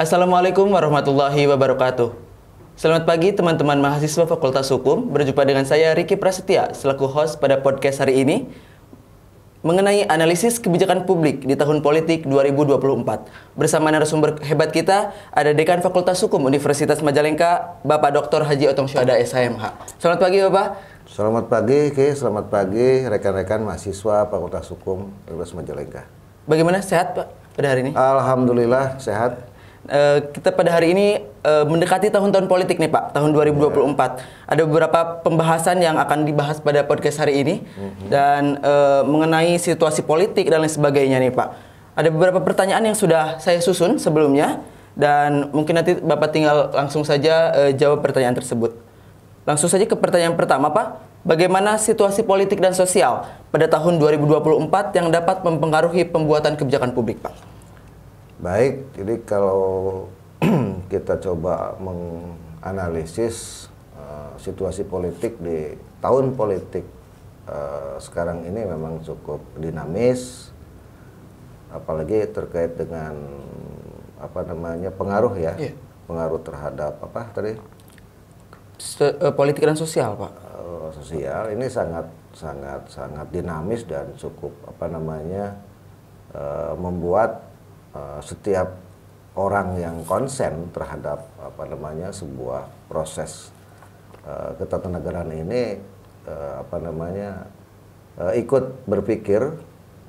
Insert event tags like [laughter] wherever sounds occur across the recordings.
Assalamualaikum warahmatullahi wabarakatuh. Selamat pagi teman-teman mahasiswa Fakultas Hukum. Berjumpa dengan saya Riki Prasetya selaku host pada podcast hari ini mengenai analisis kebijakan publik di tahun politik 2024. Bersama narasumber hebat kita ada Dekan Fakultas Hukum Universitas Majalengka, Bapak Dr. Haji Otong Syuhada SHMH. Selamat pagi Bapak. Selamat pagi, Ki. Selamat pagi rekan-rekan mahasiswa Fakultas Hukum Universitas Majalengka. Bagaimana sehat, Pak, pada hari ini? Alhamdulillah sehat Eh, kita pada hari ini uh, mendekati tahun-tahun politik nih Pak, tahun 2024. Iya. Yeah. Ada beberapa pembahasan yang akan dibahas pada podcast hari ini mm-hmm. dan uh, mengenai situasi politik dan lain sebagainya nih Pak. Ada beberapa pertanyaan yang sudah saya susun sebelumnya dan mungkin nanti Bapak tinggal langsung saja uh, jawab pertanyaan tersebut. Langsung saja ke pertanyaan pertama Pak. Bagaimana situasi politik dan sosial pada tahun 2024 yang dapat mempengaruhi pembuatan kebijakan publik, Pak? Baik, jadi kalau [clears throat] kita coba menganalisis uh, situasi politik di tahun politik uh, sekarang ini memang cukup dinamis, apalagi terkait dengan apa namanya pengaruh ya, yeah. pengaruh terhadap apa tadi? Se uh, politik dan sosial, Pak. Uh, sosial ini sangat sangat sangat dinamis dan cukup apa namanya uh, membuat Eh, setiap orang yang konsen terhadap apa namanya sebuah proses uh, ketatanegaraan ini uh, apa namanya uh, ikut berpikir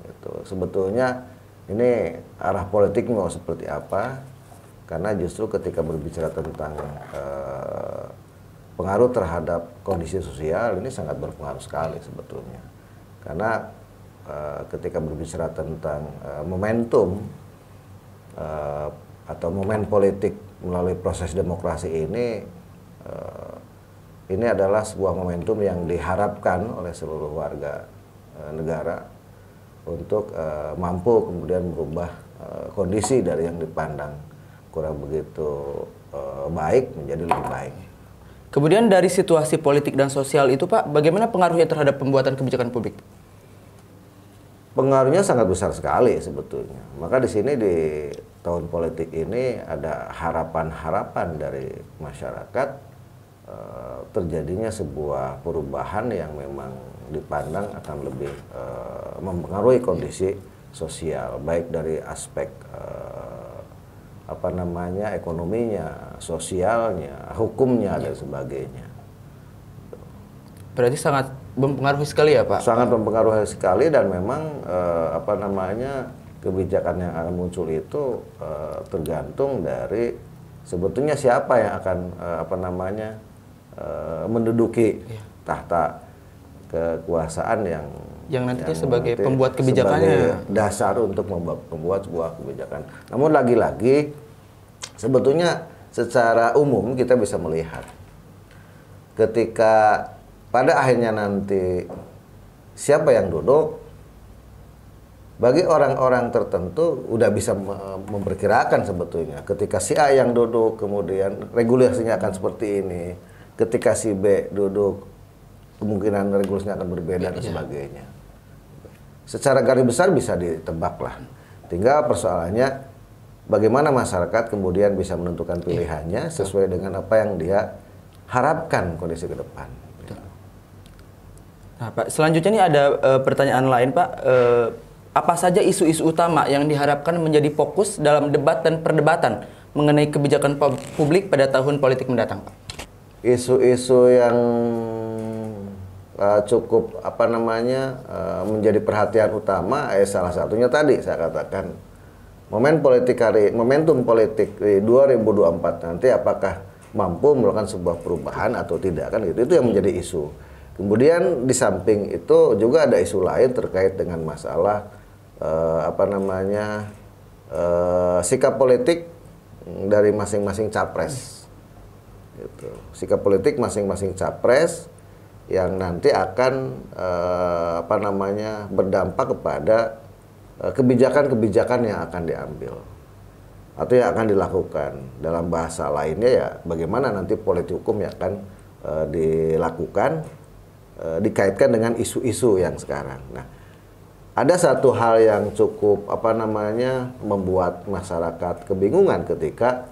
itu sebetulnya ini arah politik mau seperti apa karena justru ketika berbicara tentang uh, pengaruh terhadap kondisi sosial ini sangat berpengaruh sekali sebetulnya karena uh, ketika berbicara tentang uh, momentum Eh, atau momen politik melalui proses demokrasi ini eh, ini adalah sebuah momentum yang diharapkan oleh seluruh warga eh, negara untuk mampu kemudian merubah kondisi dari yang dipandang kurang begitu baik menjadi lebih baik. Kemudian dari situasi politik dan sosial itu Pak, bagaimana pengaruhnya terhadap pembuatan kebijakan publik? pengaruhnya sangat besar sekali sebetulnya. Maka di sini di tahun politik ini ada harapan-harapan dari masyarakat e, terjadinya sebuah perubahan yang memang dipandang akan lebih e, mempengaruhi iya. kondisi sosial baik dari aspek e, apa namanya ekonominya, sosialnya, hukumnya dan iya. sebagainya. Berarti sangat mempengaruhi sekali ya Pak? Sangat mempengaruhi sekali dan memang uh, apa namanya kebijakan yang akan muncul itu uh, tergantung dari sebetulnya siapa yang akan uh, apa namanya uh, menduduki ya. tahta kekuasaan yang yang nantinya yang sebagai nanti pembuat kebijakannya sebagai dasar untuk membuat sebuah kebijakan. Namun lagi-lagi sebetulnya secara umum kita bisa melihat ketika pada akhirnya nanti siapa yang duduk bagi orang-orang tertentu udah bisa memperkirakan sebetulnya ketika si A yang duduk kemudian regulasinya akan seperti ini ketika si B duduk kemungkinan regulasinya akan berbeda dan iya. sebagainya secara garis besar bisa ditebak lah tinggal persoalannya bagaimana masyarakat kemudian bisa menentukan pilihannya iya. sesuai dengan apa yang dia harapkan kondisi ke depan Nah, Pak, selanjutnya ini ada uh, pertanyaan lain, Pak. Uh, apa saja isu-isu utama yang diharapkan menjadi fokus dalam debat dan perdebatan mengenai kebijakan publik pada tahun politik mendatang, Pak? Isu-isu yang uh, cukup apa namanya uh, menjadi perhatian utama, eh salah satunya tadi saya katakan momen politik hari momentum politik di 2024 nanti apakah mampu melakukan sebuah perubahan atau tidak kan gitu itu yang menjadi isu. Kemudian di samping itu juga ada isu lain terkait dengan masalah eh, apa namanya eh, sikap politik dari masing-masing capres. Gitu. Sikap politik masing-masing capres yang nanti akan eh, apa namanya berdampak kepada eh, kebijakan-kebijakan yang akan diambil atau yang akan dilakukan dalam bahasa lainnya ya bagaimana nanti politik hukum yang akan eh, dilakukan Eh, dikaitkan dengan isu-isu yang sekarang. Nah, ada satu hal yang cukup apa namanya membuat masyarakat kebingungan ketika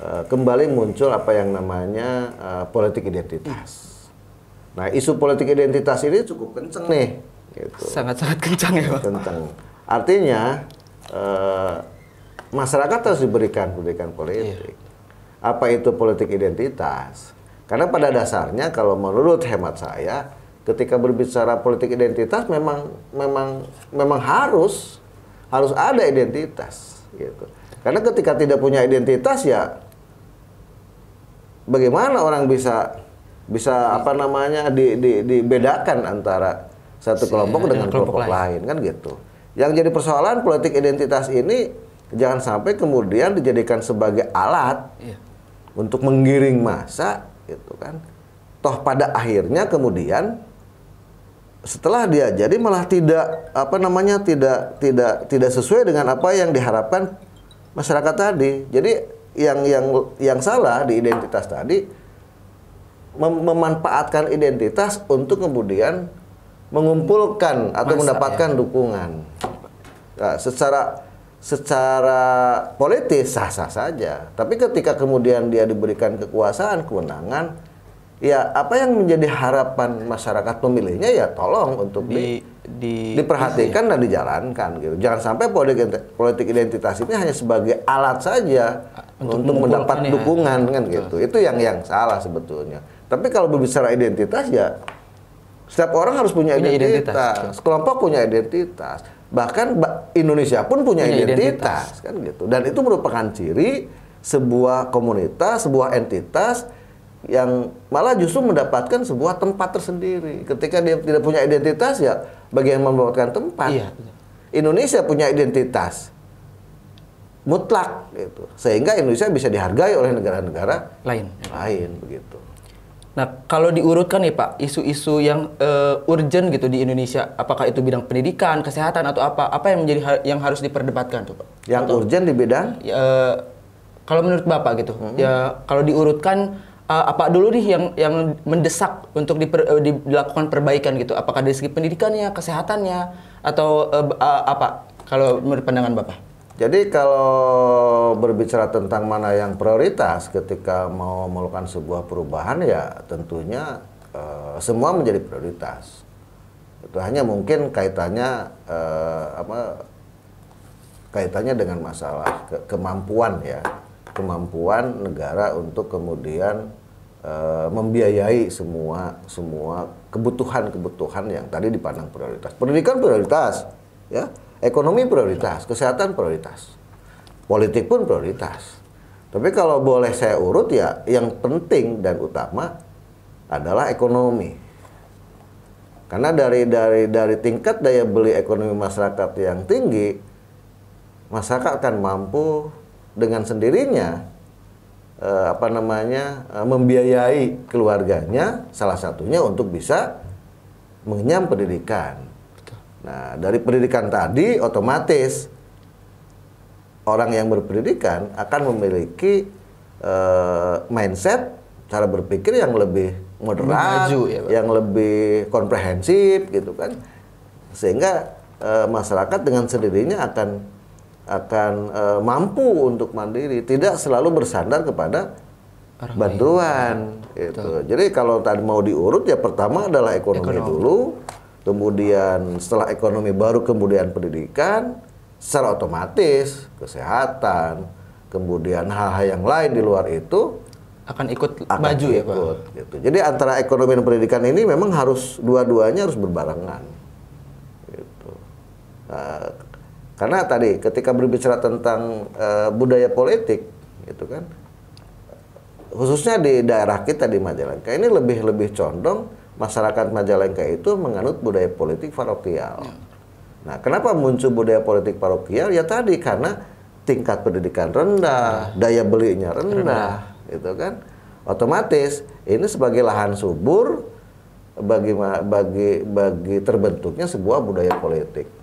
e, kembali muncul apa yang namanya e, politik identitas. Nah, isu politik identitas ini cukup kenceng nih. Gitu. Ya, sangat Sangat-sangat kencang ya, Kenceng. Artinya masyarakat harus diberikan pendidikan politik. Iya. Apa itu politik identitas? Karena pada dasarnya kalau menurut hemat saya ketika berbicara politik identitas memang memang memang harus harus ada identitas gitu. Karena ketika tidak punya identitas ya bagaimana orang bisa bisa apa namanya di, di, dibedakan antara satu kelompok dengan kelompok, kelompok lain. lain kan gitu. Yang jadi persoalan politik identitas ini jangan sampai kemudian dijadikan sebagai alat iya. untuk menggiring masa gitu kan. Toh pada akhirnya kemudian setelah dia jadi malah tidak apa namanya tidak tidak tidak sesuai dengan apa yang diharapkan masyarakat tadi. Jadi yang yang yang salah di identitas tadi mem memanfaatkan identitas untuk kemudian mengumpulkan atau Masa, mendapatkan ya. dukungan. Nah, secara secara politis sah-sah saja. Tapi ketika kemudian dia diberikan kekuasaan, kewenangan, ya apa yang menjadi harapan masyarakat pemilihnya ya tolong untuk di, di, di diperhatikan iya. dan dijalankan gitu. Jangan sampai politik, politik identitas ini hanya sebagai alat saja untuk, untuk mendapat ya. dukungan kan kan gitu. Itu yang yang salah sebetulnya. Tapi kalau berbicara identitas ya setiap orang harus punya, punya identitas. identitas. Kelompok punya identitas. Bahkan Indonesia pun punya, punya identitas. identitas kan gitu. Dan itu merupakan ciri sebuah komunitas, sebuah entitas yang malah justru mendapatkan sebuah tempat tersendiri. Ketika dia tidak punya identitas ya bagaimana mendapatkan tempat? Iya. Indonesia punya identitas mutlak gitu. Sehingga Indonesia bisa dihargai oleh negara-negara lain. Lain begitu. Nah, kalau diurutkan nih Pak, isu-isu yang uh, urgent gitu di Indonesia, apakah itu bidang pendidikan, kesehatan atau apa? Apa yang menjadi ha yang harus diperdebatkan tuh Pak? Yang atau, urgent di bidang? Uh, kalau menurut Bapak gitu, hmm. ya kalau diurutkan uh, apa dulu nih yang yang mendesak untuk diper, uh, dilakukan perbaikan gitu? Apakah dari segi pendidikannya, kesehatannya, atau uh, uh, apa? Kalau menurut pandangan bapak? Jadi kalau berbicara tentang mana yang prioritas ketika mau melakukan sebuah perubahan ya tentunya uh, semua menjadi prioritas. Itu hanya mungkin kaitannya uh, apa kaitannya dengan masalah ke kemampuan ya kemampuan negara untuk kemudian uh, membiayai semua semua kebutuhan-kebutuhan yang tadi dipandang prioritas. Pendidikan prioritas, ya. Ekonomi prioritas, kesehatan prioritas. Politik pun prioritas. Tapi kalau boleh saya urut ya yang penting dan utama adalah ekonomi. Karena dari dari dari tingkat daya beli ekonomi masyarakat yang tinggi, masyarakat akan mampu dengan sendirinya uh, apa namanya uh, membiayai keluarganya salah satunya untuk bisa mengenyam pendidikan. Nah, dari pendidikan tadi otomatis orang yang berpendidikan akan memiliki uh, mindset cara berpikir yang lebih moderat, Maju, ya, yang lebih komprehensif gitu kan. Sehingga uh, masyarakat dengan sendirinya akan akan e, mampu untuk mandiri, tidak selalu bersandar kepada Orang bantuan. Lain. Itu. Jadi kalau tadi mau diurut ya pertama adalah ekonomi, ekonomi dulu, kemudian setelah ekonomi baru kemudian pendidikan, secara otomatis kesehatan, kemudian hal-hal yang lain di luar itu akan ikut akan maju ya pak. Gitu. Jadi antara ekonomi dan pendidikan ini memang harus dua-duanya harus berbarengan. Gitu. Nah, karena tadi ketika berbicara tentang uh, budaya politik, gitu kan, khususnya di daerah kita di Majalengka ini lebih lebih condong masyarakat Majalengka itu menganut budaya politik parokial. Ya. Nah, kenapa muncul budaya politik parokial? Ya tadi karena tingkat pendidikan rendah, ya. daya belinya rendah, rendah. gitu kan. Otomatis ini sebagai lahan subur bagi bagi bagi terbentuknya sebuah budaya politik.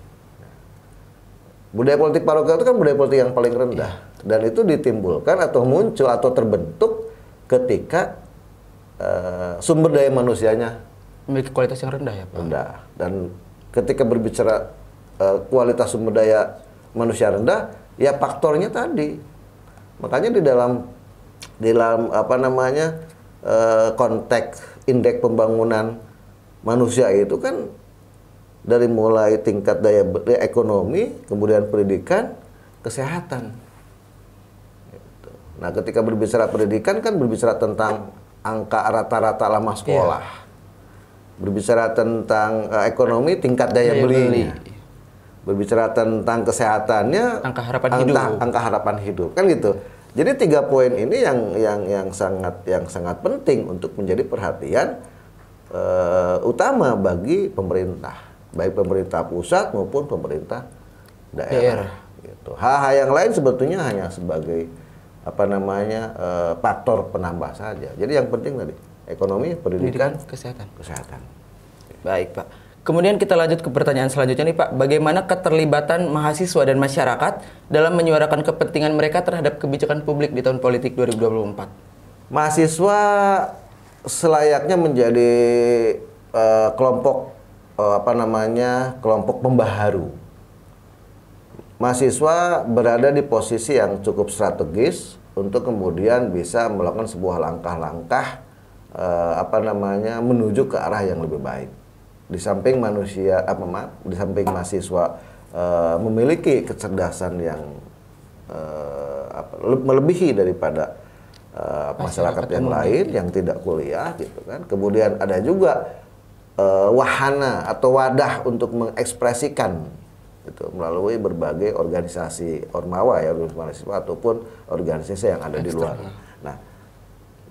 Budaya politik parokial itu kan budaya politik yang paling rendah dan itu ditimbulkan atau muncul atau terbentuk ketika uh, sumber daya manusianya memiliki kualitas yang rendah ya Pak. Rendah dan ketika berbicara uh, kualitas sumber daya manusia rendah ya faktornya tadi. Makanya di dalam di dalam apa namanya uh, konteks indeks pembangunan manusia itu kan dari mulai tingkat daya beli ekonomi, kemudian pendidikan, kesehatan. Gitu. Nah, ketika berbicara pendidikan kan berbicara tentang angka rata-rata lama iya. sekolah. Berbicara tentang uh, ekonomi, tingkat daya, daya beli. beli. Berbicara tentang kesehatannya, angka harapan angka, hidup. Angka harapan hidup kan gitu. Jadi tiga poin ini yang yang yang sangat yang sangat penting untuk menjadi perhatian uh, utama bagi pemerintah baik pemerintah pusat maupun pemerintah daerah. daerah. Gitu. Hal-hal yang lain sebetulnya hanya sebagai apa namanya e, faktor penambah saja. Jadi yang penting tadi ekonomi, pendidikan, pendidikan kesehatan. Kesehatan. Baik pak. Kemudian kita lanjut ke pertanyaan selanjutnya nih Pak, bagaimana keterlibatan mahasiswa dan masyarakat dalam menyuarakan kepentingan mereka terhadap kebijakan publik di tahun politik 2024? Mahasiswa selayaknya menjadi uh, kelompok uh, apa namanya kelompok pembaharu. Mahasiswa berada di posisi yang cukup strategis untuk kemudian bisa melakukan sebuah langkah-langkah uh, apa namanya menuju ke arah yang lebih baik. Di samping manusia eh, apa ma, di samping mahasiswa uh, memiliki kecerdasan yang uh, apa, melebihi daripada uh, masyarakat, masyarakat yang lain yang tidak kuliah gitu kan. Kemudian ada juga uh, wahana atau wadah untuk mengekspresikan itu melalui berbagai organisasi ormawa ya organisasi ataupun organisasi yang ada di luar. Nah,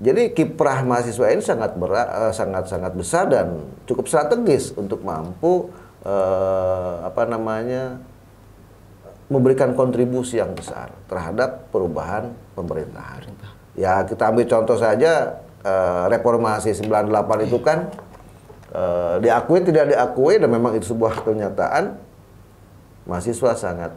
jadi kiprah mahasiswa ini sangat berat, eh, sangat sangat besar dan cukup strategis untuk mampu uh, apa namanya memberikan kontribusi yang besar terhadap perubahan pemerintahan. Ya kita ambil contoh saja uh, reformasi 98 itu kan Eh, diakui tidak diakui dan memang itu sebuah kenyataan mahasiswa sangat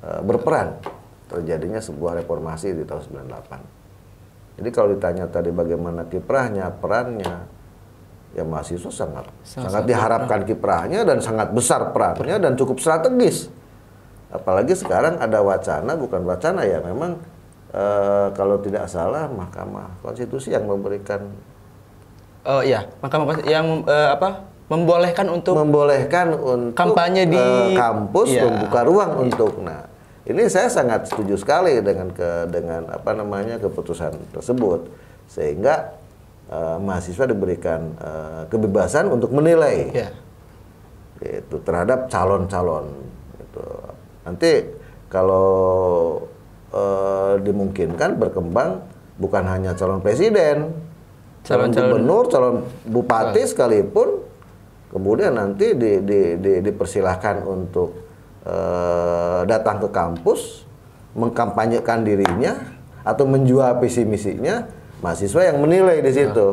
uh, berperan terjadinya sebuah reformasi di tahun 98. Jadi kalau ditanya tadi bagaimana kiprahnya, perannya, ya mahasiswa sangat sangat, sangat diharapkan kiprahnya dan sangat besar perannya dan cukup strategis. Apalagi sekarang ada wacana, bukan wacana ya, memang uh, kalau tidak salah Mahkamah Konstitusi yang memberikan Oh iya, Mahkamah Konstitusi yang uh, apa membolehkan untuk membolehkan untuk kampanye di uh, kampus iya. membuka ruang iya. untuk nah ini saya sangat setuju sekali dengan ke dengan apa namanya keputusan tersebut sehingga uh, mahasiswa diberikan uh, kebebasan untuk menilai ya. itu terhadap calon-calon itu nanti kalau uh, dimungkinkan berkembang bukan hanya calon presiden calon, calon gubernur, calon bupati ah. sekalipun, kemudian nanti di, di, di, dipersilahkan untuk uh, datang ke kampus, mengkampanyekan dirinya atau menjual visi misinya, mahasiswa yang menilai di situ.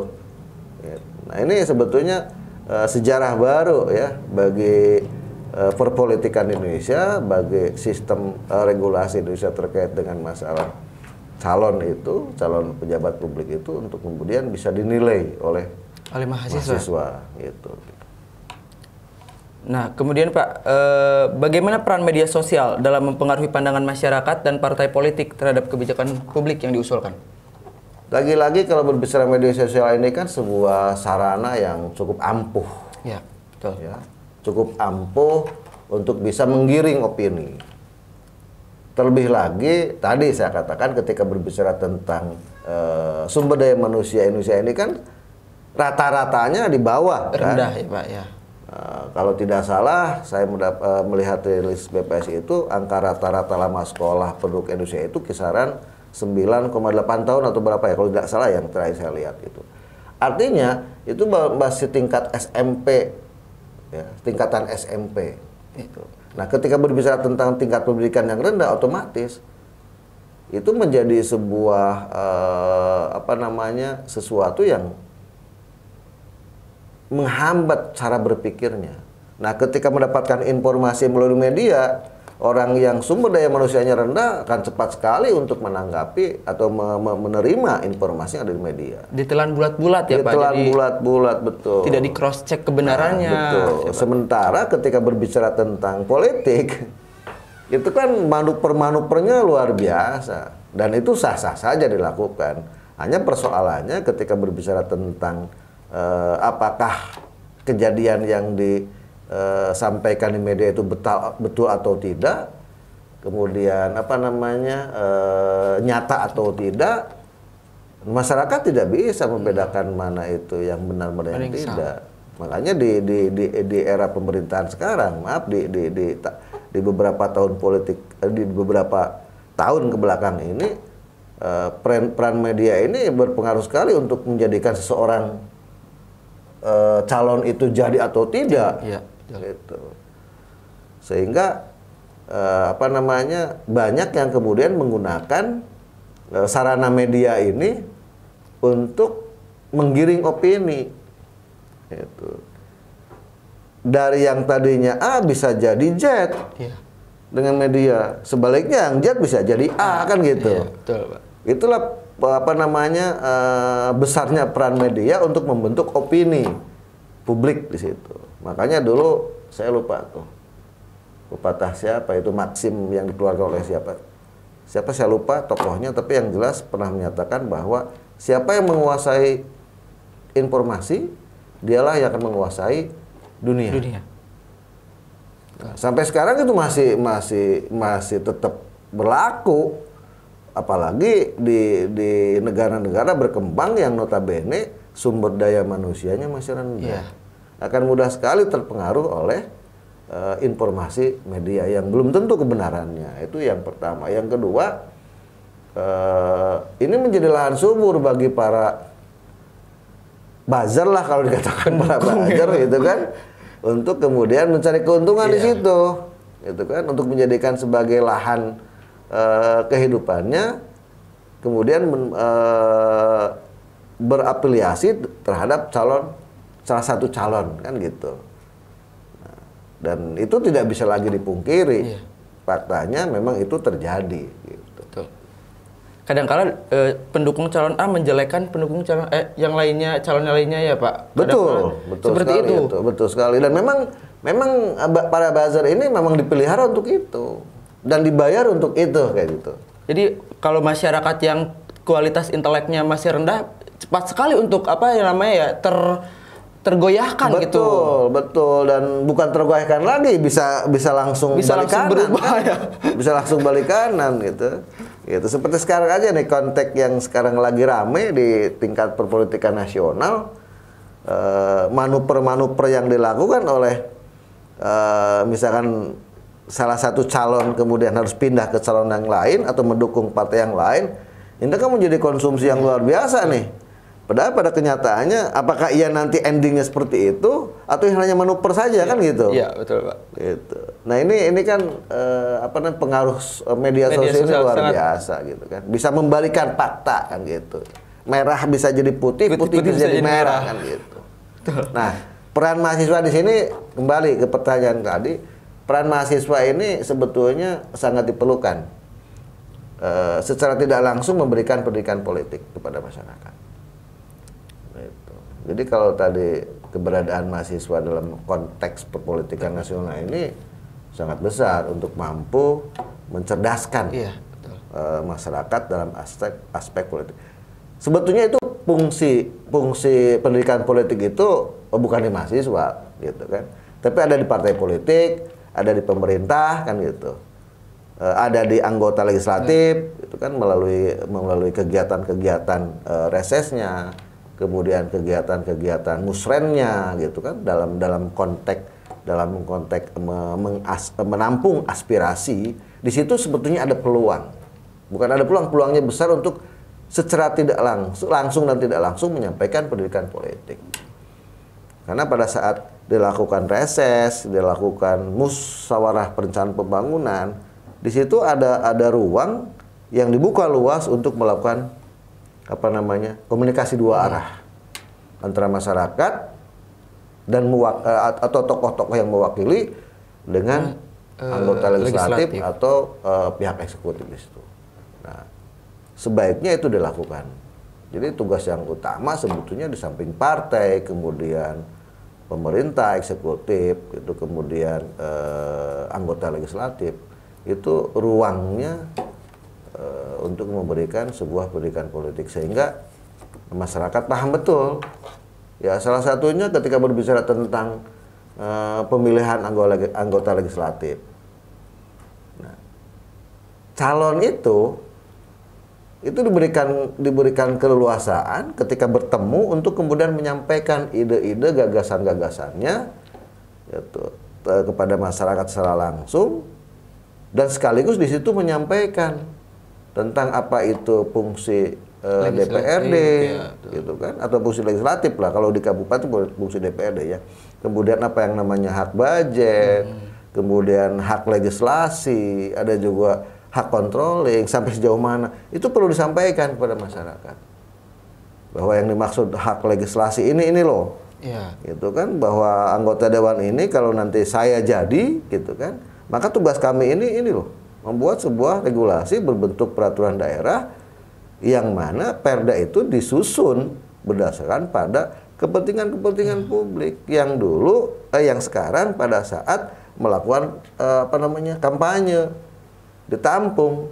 Ah. Nah ini sebetulnya uh, sejarah baru ya bagi uh, perpolitikan Indonesia, bagi sistem uh, regulasi Indonesia terkait dengan masalah calon itu, calon pejabat publik itu untuk kemudian bisa dinilai oleh oleh mahasiswa, mahasiswa gitu. Nah, kemudian Pak, eh, bagaimana peran media sosial dalam mempengaruhi pandangan masyarakat dan partai politik terhadap kebijakan publik yang diusulkan? Lagi-lagi kalau berbicara media sosial ini kan sebuah sarana yang cukup ampuh. Ya, betul. Ya, cukup ampuh untuk bisa menggiring opini Terlebih lagi tadi saya katakan ketika berbicara tentang e, sumber daya manusia Indonesia ini kan rata-ratanya di bawah kan? rendah kan? ya Pak ya. e, kalau tidak salah, saya mendap, e, melihat rilis BPS itu angka rata-rata lama sekolah penduduk Indonesia itu kisaran 9,8 tahun atau berapa ya kalau tidak salah yang terakhir saya lihat itu. Artinya itu masih tingkat SMP, ya, tingkatan SMP. itu. Nah, ketika berbicara tentang tingkat pendidikan yang rendah, otomatis itu menjadi sebuah eh, apa namanya sesuatu yang menghambat cara berpikirnya. Nah, ketika mendapatkan informasi melalui media, orang yang sumber daya manusianya rendah akan cepat sekali untuk menanggapi atau me me menerima informasi yang ada di media. Ditelan bulat-bulat ya Pak. Ditelan bulat-bulat betul. Tidak di cross check kebenarannya. Nah, betul. Siapa? Gitu. Sementara ketika berbicara tentang politik [laughs] itu kan manuver-manuvernya luar biasa dan itu sah-sah saja dilakukan. Hanya persoalannya ketika berbicara tentang eh, apakah kejadian yang di Eh, sampaikan di media itu betal, betul atau tidak, kemudian apa namanya eh, nyata atau tidak, masyarakat tidak bisa membedakan hmm. mana itu yang benar mana yang tidak. Makanya di, di di di era pemerintahan sekarang, maaf di di di, di beberapa tahun politik eh, di beberapa tahun kebelakang ini peran peran media ini berpengaruh sekali untuk menjadikan seseorang calon itu jadi atau tidak. Ya gitu sehingga eh, apa namanya banyak yang kemudian menggunakan eh, sarana media ini untuk menggiring opini gitu dari yang tadinya A bisa jadi Z yeah. dengan media sebaliknya yang Z bisa jadi A ah, kan gitu yeah, betul, Pak. itulah apa namanya uh, besarnya peran media untuk membentuk opini publik di situ Makanya dulu saya lupa tuh. Pepatah siapa itu maksim yang dikeluarkan oleh siapa? Siapa saya lupa tokohnya tapi yang jelas pernah menyatakan bahwa siapa yang menguasai informasi dialah yang akan menguasai dunia. Dunia. Nah, sampai sekarang itu masih masih masih tetap berlaku apalagi di negara-negara berkembang yang notabene sumber daya manusianya masih rendah. Yeah akan mudah sekali terpengaruh oleh uh, informasi media yang belum tentu kebenarannya. Itu yang pertama. Yang kedua, uh, ini menjadi lahan subur bagi para buzzer lah kalau dikatakan para ya. buzzer gitu kan untuk kemudian mencari keuntungan yeah. di iya. situ gitu kan untuk menjadikan sebagai lahan uh, kehidupannya kemudian men, uh, berafiliasi terhadap calon salah satu calon kan gitu. dan itu tidak bisa lagi dipungkiri. Iya. Faktanya memang itu terjadi gitu. Betul. Kadangkala eh, pendukung calon A menjelekkan pendukung calon eh yang lainnya calon lainnya ya, Pak. Betul, betul seperti sekali itu. itu. Betul sekali dan memang memang eh, para buzzer ini memang dipelihara untuk itu dan dibayar untuk itu kayak gitu. Jadi kalau masyarakat yang kualitas inteleknya masih rendah cepat sekali untuk apa yang namanya ya ter tergoyahkan betul, gitu. Betul, betul dan bukan tergoyahkan lagi bisa bisa langsung bisa balik langsung kanan, berubah kan? ya. bisa langsung balik kanan gitu. Gitu seperti sekarang aja nih konteks yang sekarang lagi rame di tingkat perpolitikan nasional manuver eh, manuver-manuver yang dilakukan oleh uh, misalkan salah satu calon kemudian harus pindah ke calon yang lain atau mendukung partai yang lain, ini kan menjadi konsumsi yang luar biasa nih Padahal pada kenyataannya, apakah ia nanti endingnya seperti itu atau hanya manuver saja ya, kan gitu? Iya betul pak. Gitu. Nah ini ini kan eh, apa namanya pengaruh eh, media, media sosial, sosial luar sangat... biasa gitu kan, bisa membalikan fakta kan gitu. Merah bisa jadi putih, putih, putih, putih bisa, jadi, merah, merah kan gitu. Nah peran mahasiswa di sini kembali ke pertanyaan tadi, peran mahasiswa ini sebetulnya sangat diperlukan. Eh, secara tidak langsung memberikan pendidikan politik kepada masyarakat. Jadi kalau tadi keberadaan mahasiswa dalam konteks perpolitikan nasional ini sangat besar untuk mampu mencerdaskan iya, betul. Uh, masyarakat dalam aspek aspek politik. Sebetulnya itu fungsi fungsi pendidikan politik itu oh, bukan di mahasiswa gitu kan, tapi ada di partai politik, ada di pemerintah kan gitu, uh, ada di anggota legislatif, hmm. Iya. itu kan melalui melalui kegiatan-kegiatan uh, resesnya kemudian kegiatan-kegiatan musrennya gitu kan dalam dalam konteks dalam konteks mengas, menampung aspirasi di situ sebetulnya ada peluang bukan ada peluang peluangnya besar untuk secara tidak langsung langsung dan tidak langsung menyampaikan pendidikan politik karena pada saat dilakukan reses dilakukan musyawarah perencanaan pembangunan di situ ada ada ruang yang dibuka luas untuk melakukan apa namanya komunikasi dua hmm. arah antara masyarakat dan muwak, eh, atau tokoh-tokoh yang mewakili dengan uh, anggota legislatif, legislatif. atau uh, pihak eksekutif di situ. Nah, sebaiknya itu dilakukan. Jadi tugas yang utama sebetulnya di samping partai, kemudian pemerintah eksekutif, itu kemudian uh, anggota legislatif, itu ruangnya untuk memberikan sebuah pendidikan politik sehingga masyarakat paham betul. Ya salah satunya ketika berbicara tentang uh, pemilihan anggota, anggota legislatif. Nah, calon itu itu diberikan diberikan keleluasaan ketika bertemu untuk kemudian menyampaikan ide-ide gagasan-gagasannya yaitu eh, kepada masyarakat secara langsung dan sekaligus di situ menyampaikan tentang apa itu fungsi uh, e, DPRD ya. gitu kan atau fungsi legislatif lah kalau di kabupaten fungsi DPRD ya. Kemudian apa yang namanya hak budget, hmm. kemudian hak legislasi, ada juga hak controlling sampai sejauh mana. Itu perlu disampaikan kepada masyarakat. Bahwa yang dimaksud hak legislasi ini ini loh. Ya. Gitu kan bahwa anggota dewan ini kalau nanti saya jadi gitu kan, maka tugas kami ini ini loh membuat sebuah regulasi berbentuk peraturan daerah yang mana perda itu disusun berdasarkan pada kepentingan-kepentingan publik yang dulu eh, yang sekarang pada saat melakukan eh, apa namanya kampanye ditampung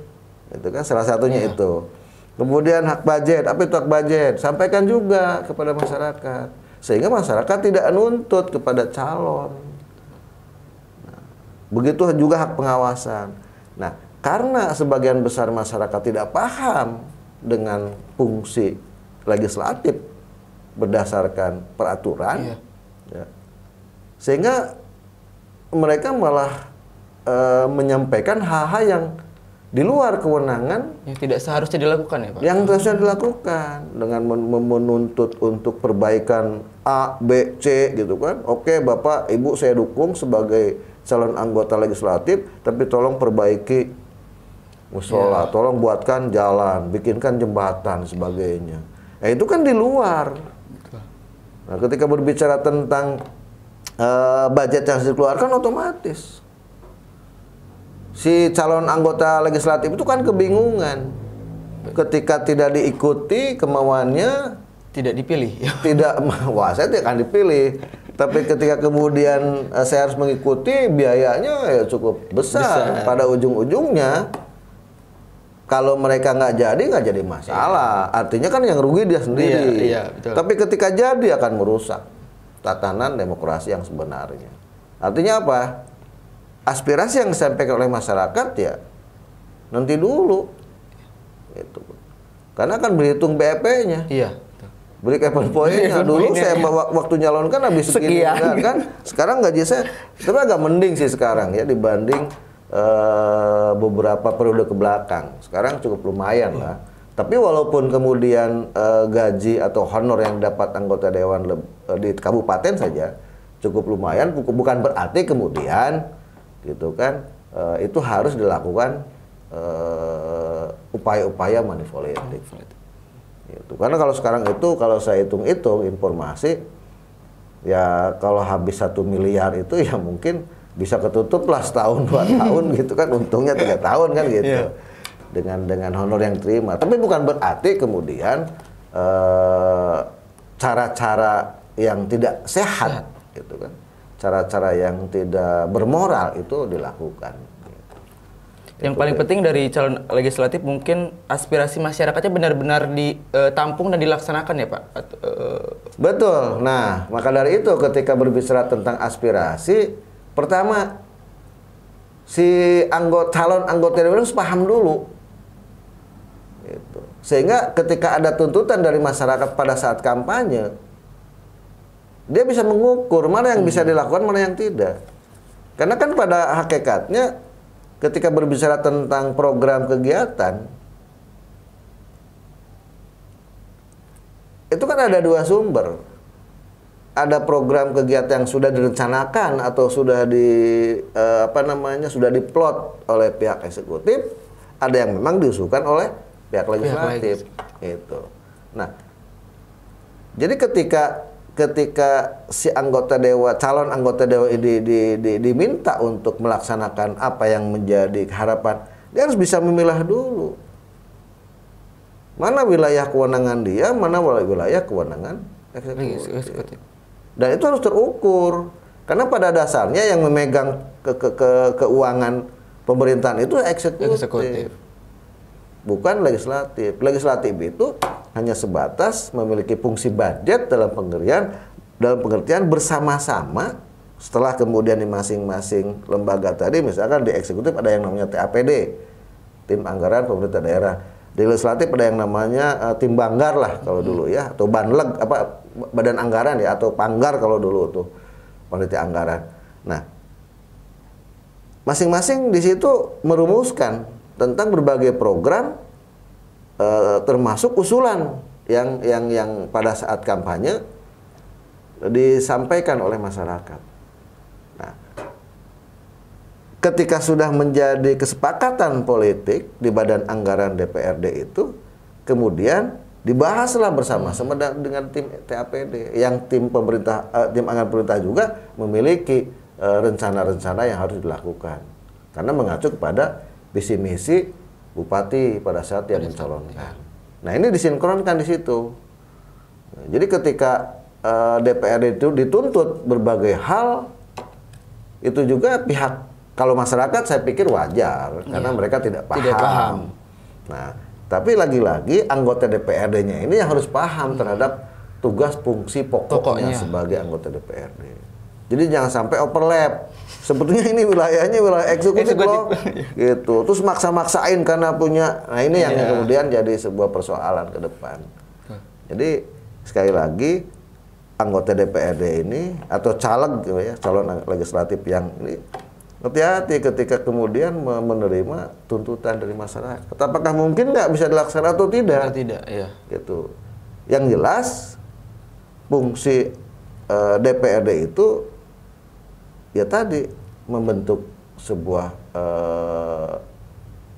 itu kan salah satunya iya. itu kemudian hak budget apa itu hak budget sampaikan juga kepada masyarakat sehingga masyarakat tidak nuntut kepada calon nah, begitu juga hak pengawasan Nah, karena sebagian besar masyarakat tidak paham dengan fungsi legislatif berdasarkan peraturan, iya. ya, sehingga mereka malah e, menyampaikan hal-hal yang di luar kewenangan yang tidak seharusnya dilakukan ya Pak. Yang seharusnya dilakukan dengan menuntut untuk perbaikan A, B, C gitu kan. Oke, Bapak, Ibu saya dukung sebagai calon anggota legislatif, tapi tolong perbaiki musola, yeah. tolong buatkan jalan, bikinkan jembatan sebagainya. Nah, itu kan di luar. Nah, ketika berbicara tentang uh, budget yang dikeluarkan otomatis si calon anggota legislatif itu kan kebingungan ketika tidak diikuti kemauannya tidak dipilih. Tidak, [laughs] wah saya tidak akan dipilih. Tapi ketika kemudian eh, saya harus mengikuti biayanya ya cukup besar. besar. Pada ujung-ujungnya kalau mereka nggak jadi nggak jadi masalah. Iya. Artinya kan yang rugi dia sendiri. Iya, iya, betul. Tapi ketika jadi akan merusak tatanan demokrasi yang sebenarnya. Artinya apa? Aspirasi yang disampaikan oleh masyarakat ya nanti dulu. Itu. Karena kan berhitung BEP-nya. Iya beli even Point ya, dulu saya iya. bawa waktu nyalonkan habis segini Kan, kan sekarang gaji saya tapi agak mending sih sekarang ya dibanding uh, beberapa periode ke belakang sekarang cukup lumayan lah tapi walaupun kemudian uh, gaji atau honor yang dapat anggota dewan eh, di kabupaten saja cukup lumayan bukan berarti kemudian gitu kan uh, itu harus dilakukan upaya-upaya uh, upaya itu Karena kalau sekarang itu kalau saya hitung-hitung informasi ya kalau habis satu miliar itu [laughs] ya mungkin bisa ketutup lah setahun dua [laughs] tahun gitu kan untungnya tiga iya. tahun kan gitu yeah. dengan dengan honor yang terima tapi bukan berarti kemudian eh, cara-cara e, yang tidak sehat iya. gitu kan cara-cara yang tidak bermoral itu dilakukan yang paling penting dari calon legislatif mungkin aspirasi masyarakatnya benar-benar ditampung eh, dan dilaksanakan ya Pak. Eh, Betul. Nah, maka dari itu ketika berbicara tentang aspirasi, pertama si anggota calon anggota DPR harus paham dulu. Gitu. Sehingga ketika ada tuntutan dari masyarakat pada saat kampanye, dia bisa mengukur mana yang bisa hmm. dilakukan, mana yang tidak. Karena kan pada hakikatnya ketika berbicara tentang program kegiatan, itu kan ada dua sumber. Ada program kegiatan yang sudah direncanakan atau sudah di eh, apa namanya sudah diplot oleh pihak eksekutif, ada yang memang diusulkan oleh pihak legislatif. Pihak Itu. Nah, jadi ketika ketika si anggota dewa calon anggota dewa ini di, di, diminta untuk melaksanakan apa yang menjadi harapan dia harus bisa memilah dulu mana wilayah kewenangan dia mana wilayah kewenangan dan itu harus terukur karena pada dasarnya yang memegang ke, ke, ke, keuangan pemerintahan itu eksekutif, eksekutif. bukan legislatif legislatif itu hanya sebatas memiliki fungsi budget dalam pengertian dalam pengertian bersama-sama setelah kemudian di masing-masing lembaga tadi misalkan di eksekutif ada yang namanya TAPD tim anggaran pemerintah daerah di legislatif ada yang namanya uh, tim banggar lah kalau dulu ya atau banleg apa badan anggaran ya atau panggar kalau dulu tuh panitia anggaran nah masing-masing di situ merumuskan tentang berbagai program Eh, termasuk usulan yang yang yang pada saat kampanye disampaikan oleh masyarakat. Nah, ketika sudah menjadi kesepakatan politik di badan anggaran DPRD itu, kemudian dibahaslah bersama-sama dengan tim TAPD yang tim pemerintah eh, tim anggaran pemerintah juga memiliki eh, rencana-rencana eh, yang harus dilakukan karena mengacu kepada visi misi bupati pada saat dia mencalonkan. Nah ini disinkronkan di situ. Jadi ketika uh, DPRD itu dituntut berbagai hal, itu juga pihak kalau masyarakat saya pikir wajar iya. karena mereka tidak paham. Tidak paham. Nah tapi lagi-lagi anggota DPRD-nya ini yang harus paham hmm. terhadap tugas fungsi pokoknya, pokoknya sebagai anggota DPRD. Jadi jangan sampai overlap sebetulnya ini wilayahnya wilayah eksekutif, loh gitu terus maksa-maksain karena punya nah ini yeah. yang iya. kemudian jadi sebuah persoalan ke depan jadi sekali lagi anggota DPRD ini atau caleg gitu ya calon legislatif yang ini hati-hati ketika kemudian menerima tuntutan dari masyarakat apakah mungkin nggak bisa dilaksanakan atau tidak tidak ya gitu yang jelas fungsi DPRD eh, itu ya tadi membentuk sebuah eh,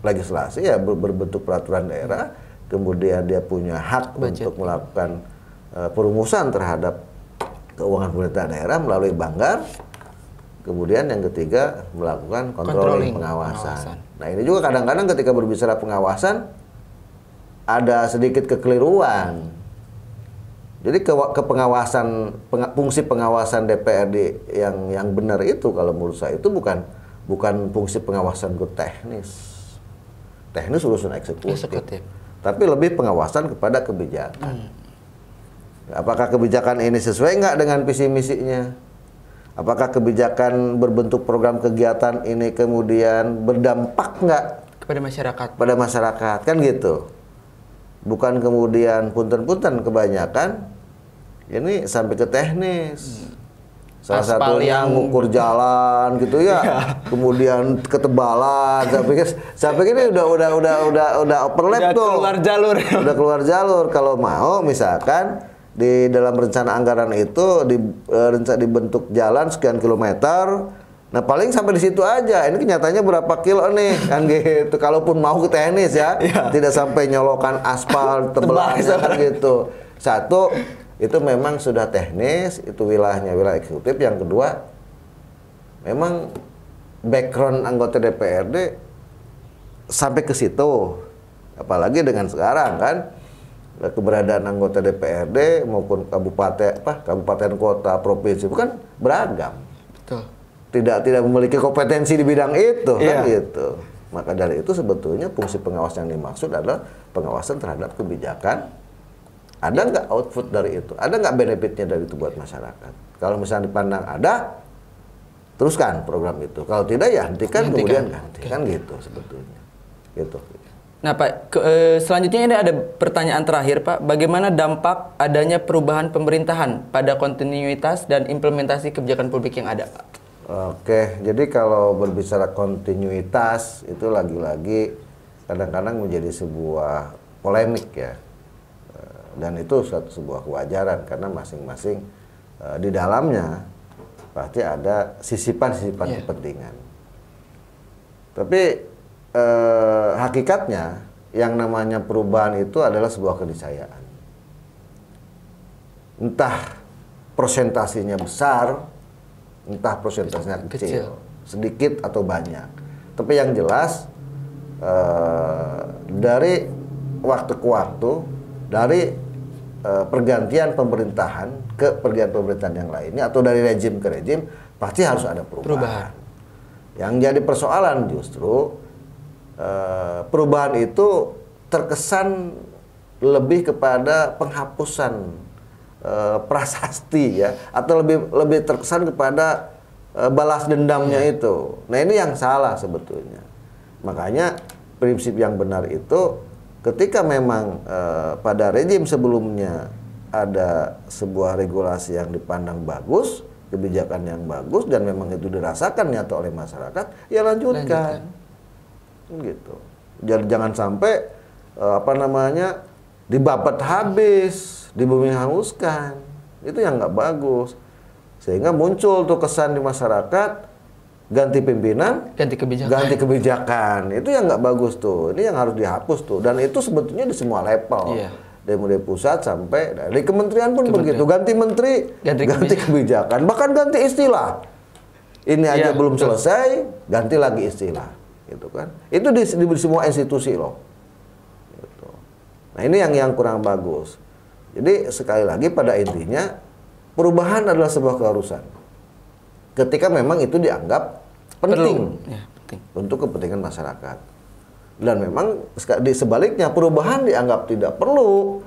legislasi ya ber berbentuk peraturan daerah, kemudian dia punya hak Budget. untuk melakukan eh, perumusan terhadap keuangan pemerintah daerah melalui Banggar. Kemudian yang ketiga melakukan kontrol pengawasan. pengawasan. Nah, ini juga kadang-kadang ketika berbicara pengawasan ada sedikit kekeliruan. Jadi ke, ke pengawasan peng, fungsi pengawasan DPRD yang yang benar itu kalau menurut saya itu bukan bukan fungsi pengawasan ke teknis. Teknis urusan eksekutif. eksekutif. Tapi lebih pengawasan kepada kebijakan. Hmm. Apakah kebijakan ini sesuai nggak dengan visi misinya? Apakah kebijakan berbentuk program kegiatan ini kemudian berdampak nggak kepada masyarakat? Pada masyarakat kan gitu bukan kemudian punten-punten kebanyakan ini sampai ke teknis. Salah Aspal satunya yang... ngukur jalan gitu ya, iya. kemudian ketebalan. Saya pikir, saya pikir ini udah udah udah udah udah overlap udah tuh. keluar jalur. Udah keluar jalur. Kalau mau misalkan di dalam rencana anggaran itu di eh, rencana dibentuk jalan sekian kilometer Nah paling sampai di situ aja. Ini kenyataannya berapa kilo nih kan gitu. Kalaupun mau ke tenis ya, ya. tidak sampai nyolokan aspal tebal gitu. Satu itu memang sudah teknis, itu wilayahnya wilayah eksekutif. Yang kedua, memang background anggota DPRD sampai ke situ. Apalagi dengan sekarang kan keberadaan anggota DPRD maupun kabupaten apa kabupaten kota provinsi bukan beragam. Betul. Tidak tidak memiliki kompetensi di bidang itu yeah. kan iya. gitu. Maka dari itu sebetulnya fungsi pengawas yang dimaksud adalah pengawasan terhadap kebijakan ada nggak output dari itu? Ada nggak benefitnya dari itu buat masyarakat? Kalau misalnya dipandang ada, teruskan program itu. Kalau tidak ya hentikan, hentikan. kemudian ganti. Kan gitu sebetulnya. Gitu. Nah Pak, ke, eh, selanjutnya ini ada pertanyaan terakhir Pak. Bagaimana dampak adanya perubahan pemerintahan pada kontinuitas dan implementasi kebijakan publik yang ada Pak? Oke, jadi kalau berbicara kontinuitas itu lagi-lagi kadang-kadang menjadi sebuah polemik ya dan itu suatu sebuah kewajaran karena masing-masing uh, di dalamnya pasti ada sisipan-sisipan yeah. kepentingan. Tapi uh, hakikatnya yang namanya perubahan itu adalah sebuah keniscayaan. Entah prosentasinya besar, entah prosentasinya kecil, kecil, sedikit atau banyak. Tapi yang jelas uh, dari waktu ke waktu dari uh, pergantian pemerintahan ke pergantian pemerintahan yang lainnya atau dari rejim ke rejim pasti harus ada perubahan. perubahan. Yang jadi persoalan justru uh, perubahan itu terkesan lebih kepada penghapusan uh, prasasti ya atau lebih lebih terkesan kepada uh, balas dendamnya iya. itu. Nah, ini yang salah sebetulnya. Makanya prinsip yang benar itu ketika memang eh, pada rejim sebelumnya ada sebuah regulasi yang dipandang bagus, kebijakan yang bagus dan memang itu dirasakan nyata oleh masyarakat, ya lanjutkan. lanjutkan. Gitu. Jadi jangan sampai eh, apa namanya dibabat habis, dibumi hanguskan. Itu yang nggak bagus. Sehingga muncul tuh kesan di masyarakat ganti pimpinan, ganti kebijakan. Ganti kebijakan. Itu yang nggak bagus tuh. Ini yang harus dihapus tuh. Dan itu sebetulnya di semua level. Iya. Dari mulai pusat sampai dari kementerian pun kementerian. begitu. Ganti menteri, ganti, ganti kebijakan. kebijakan, bahkan ganti istilah. Ini iya, aja belum selesai, ganti lagi istilah. Gitu kan. Itu di, di, di semua institusi loh. Gitu. Nah, ini yang yang kurang bagus. Jadi sekali lagi pada intinya perubahan adalah sebuah keharusan ketika memang itu dianggap penting, ya, penting. untuk kepentingan masyarakat. Dan memang di sebaliknya perubahan dianggap tidak perlu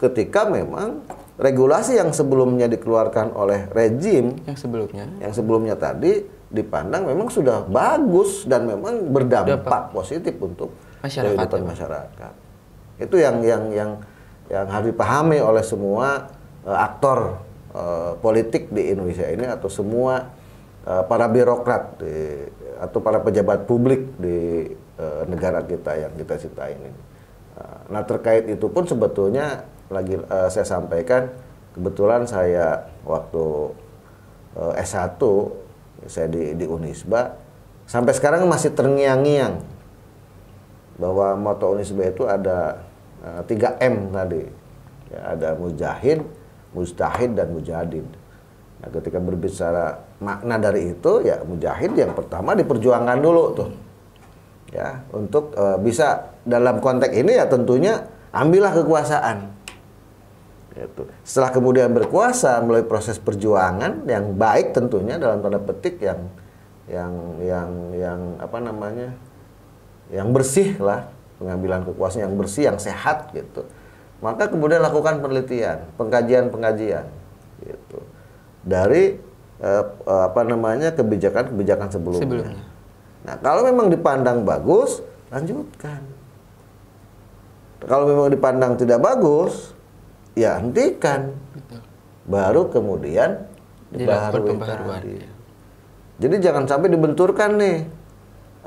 ketika memang regulasi yang sebelumnya dikeluarkan oleh rezim yang sebelumnya yang sebelumnya tadi dipandang memang sudah bagus dan memang berdampak positif untuk masyarakat, kehidupan ya. masyarakat. Itu yang yang yang yang harus dipahami oleh semua uh, aktor uh, politik di Indonesia ini atau semua Eh, para birokrat di, atau para pejabat publik di uh, negara kita yang kita ciptain ini. Uh, nah terkait itu pun sebetulnya lagi uh, saya sampaikan kebetulan saya waktu uh, S1 saya di, di Unisba sampai sekarang masih terngiang-ngiang bahwa moto Unisba itu ada uh, m tadi ya, ada mujahid, mustahid dan mujadid. Nah ketika berbicara makna dari itu ya mujahid yang pertama diperjuangkan dulu tuh ya untuk e, bisa dalam konteks ini ya tentunya ambillah kekuasaan itu setelah kemudian berkuasa melalui proses perjuangan yang baik tentunya dalam tanda petik yang yang yang yang apa namanya yang bersih lah pengambilan kekuasaan yang bersih yang sehat gitu maka kemudian lakukan penelitian, pengkajian-pengkajian gitu. Dari Eh, eh, apa namanya kebijakan-kebijakan sebelumnya. sebelumnya. Nah, kalau memang dipandang bagus, lanjutkan. Kalau memang dipandang tidak bagus, ya hentikan. Baru kemudian dibaharui tadi. Ya. Jadi jangan sampai dibenturkan nih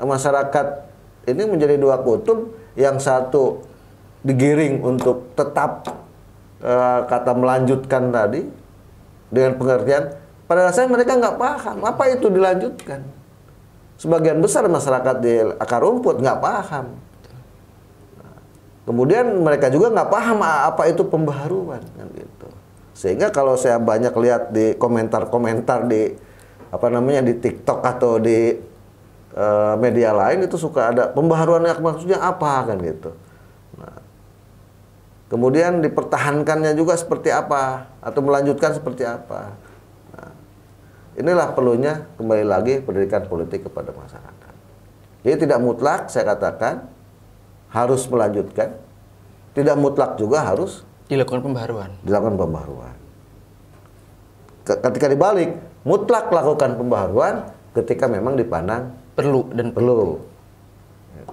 masyarakat ini menjadi dua kutub yang satu digiring untuk tetap uh, kata melanjutkan tadi dengan pengertian pada dasarnya mereka nggak paham apa itu dilanjutkan. Sebagian besar masyarakat di akar rumput nggak paham. Kemudian mereka juga nggak paham apa itu pembaharuan kan gitu. Sehingga kalau saya banyak lihat di komentar-komentar di apa namanya di TikTok atau di uh, media lain itu suka ada pembaharuan yang maksudnya apa kan gitu. Nah, kemudian dipertahankannya juga seperti apa atau melanjutkan seperti apa. Inilah perlunya kembali lagi pendidikan politik kepada masyarakat. Jadi tidak mutlak saya katakan harus melanjutkan. Tidak mutlak juga harus dilakukan pembaharuan. Dilakukan pembaharuan. Ketika dibalik, mutlak lakukan pembaharuan ketika memang dipandang perlu dan perlu. Gitu.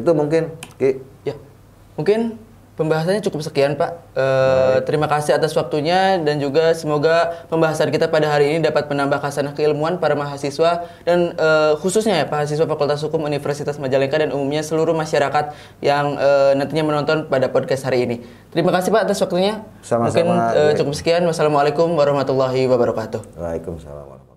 Itu, mungkin Ki. Ya. Mungkin pembahasannya cukup sekian Pak. E, terima kasih atas waktunya dan juga semoga pembahasan kita pada hari ini dapat menambah kasanah keilmuan para mahasiswa dan e, khususnya ya mahasiswa Fakultas Hukum Universitas Majalengka dan umumnya seluruh masyarakat yang e, nantinya menonton pada podcast hari ini. Terima kasih Pak atas waktunya. Sama-sama. Mungkin e, cukup sekian. Wassalamualaikum warahmatullahi wabarakatuh. Waalaikumsalam.